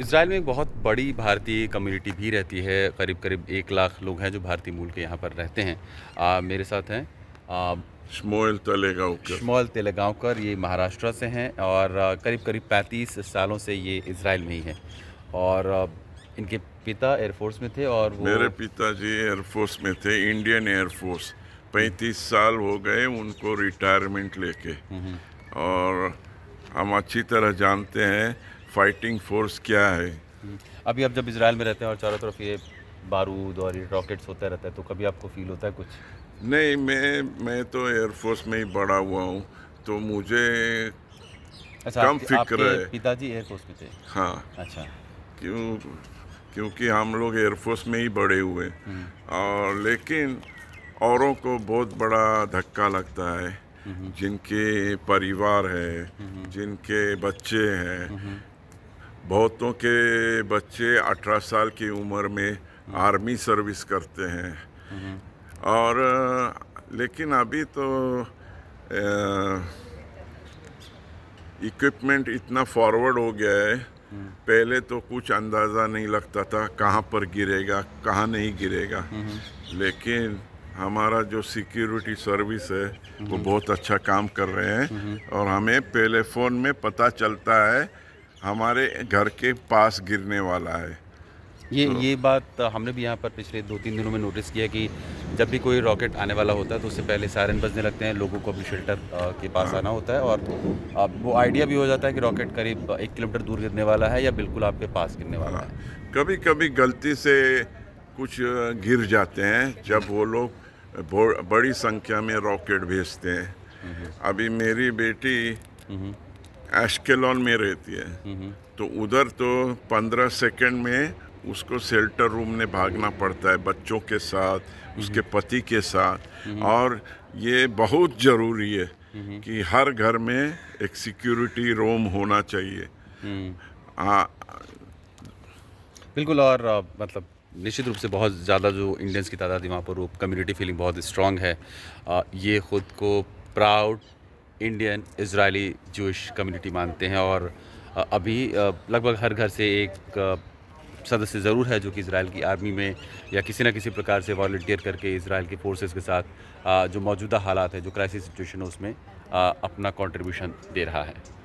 Israel में एक बहुत बड़ी भारतीय कम्युनिटी भी रहती है करीब करीब एक लाख लोग हैं जो भारतीय मूल के यहाँ पर रहते हैं आ, मेरे साथ हैं शमोल तेलेगांवकर शमोल तेलेगांवकर ये महाराष्ट्र से हैं और करीब करीब पैंतीस सालों से ये इसराइल में ही हैं और इनके पिता एयरफोर्स में थे और वो... मेरे पिताजी एयरफोर्स में थे इंडियन एयरफोर्स पैंतीस साल हो गए उनको रिटायरमेंट लेके हम्म। और हम अच्छी तरह जानते हैं फाइटिंग फोर्स क्या है अभी आप जब इसराइल में रहते हैं और चारों तरफ ये बारूद और ये रॉकेट्स होते रहते हैं तो कभी आपको फील होता है कुछ नहीं मैं मैं तो एयरफोर्स में ही बड़ा हुआ हूँ तो मुझे अच्छा, कम फिक्र है पिताजी एयरफोर्स में थे हाँ अच्छा क्यों क्योंकि हम लोग एयरफोर्स में ही बड़े हुए हम्म। और लेकिन औरों को बहुत बड़ा धक्का लगता है हम्म। जिनके परिवार है हम्म। जिनके बच्चे हैं बहुतों के बच्चे 18 साल की उम्र में आर्मी सर्विस करते हैं और लेकिन अभी तो इक्विपमेंट इतना फॉरवर्ड हो गया है पहले तो कुछ अंदाज़ा नहीं लगता था कहाँ पर गिरेगा कहाँ नहीं गिरेगा लेकिन हमारा जो सिक्योरिटी सर्विस है वो बहुत अच्छा काम कर रहे हैं और हमें पहले फ़ोन में पता चलता है हमारे घर के पास गिरने वाला है ये तो, ये बात हमने भी यहाँ पर पिछले दो तीन दिनों में नोटिस किया कि जब भी कोई रॉकेट आने वाला होता है तो उससे पहले सायरन बजने लगते हैं लोगों को अपने शेल्टर के पास हाँ। आना होता है और आप वो आइडिया भी हो जाता है कि रॉकेट करीब एक किलोमीटर दूर गिरने वाला है या बिल्कुल आपके पास गिरने वाला हाँ। है कभी कभी गलती से कुछ गिर जाते हैं जब वो लोग बड़ी संख्या में रॉकेट भेजते हैं हम्म, हम्म। अभी मेरी बेटी हम्म, एशकेलॉन में रहती है तो उधर तो पंद्रह सेकंड में उसको सेल्टर रूम में भागना पड़ता है बच्चों के साथ उसके पति के साथ और ये बहुत ज़रूरी है कि हर घर में एक सिक्योरिटी रूम होना चाहिए हम्म। आ, बिल्कुल और मतलब निश्चित रूप से बहुत ज़्यादा जो इंडियंस की तादाद वहाँ पर कम्युनिटी फीलिंग बहुत स्ट्रांग है आ, ये ख़ुद को proud Indian Israeli Jewish community मानते हैं और अभी लगभग हर घर से एक सदस्य ज़रूर है जो कि इसराइल की आर्मी में या किसी न किसी प्रकार से वॉल्टियर करके इसराइल के फोर्सेस के साथ जो मौजूदा हालात है जो क्राइसिस सिचुएशन है उसमें अपना कंट्रीब्यूशन दे रहा है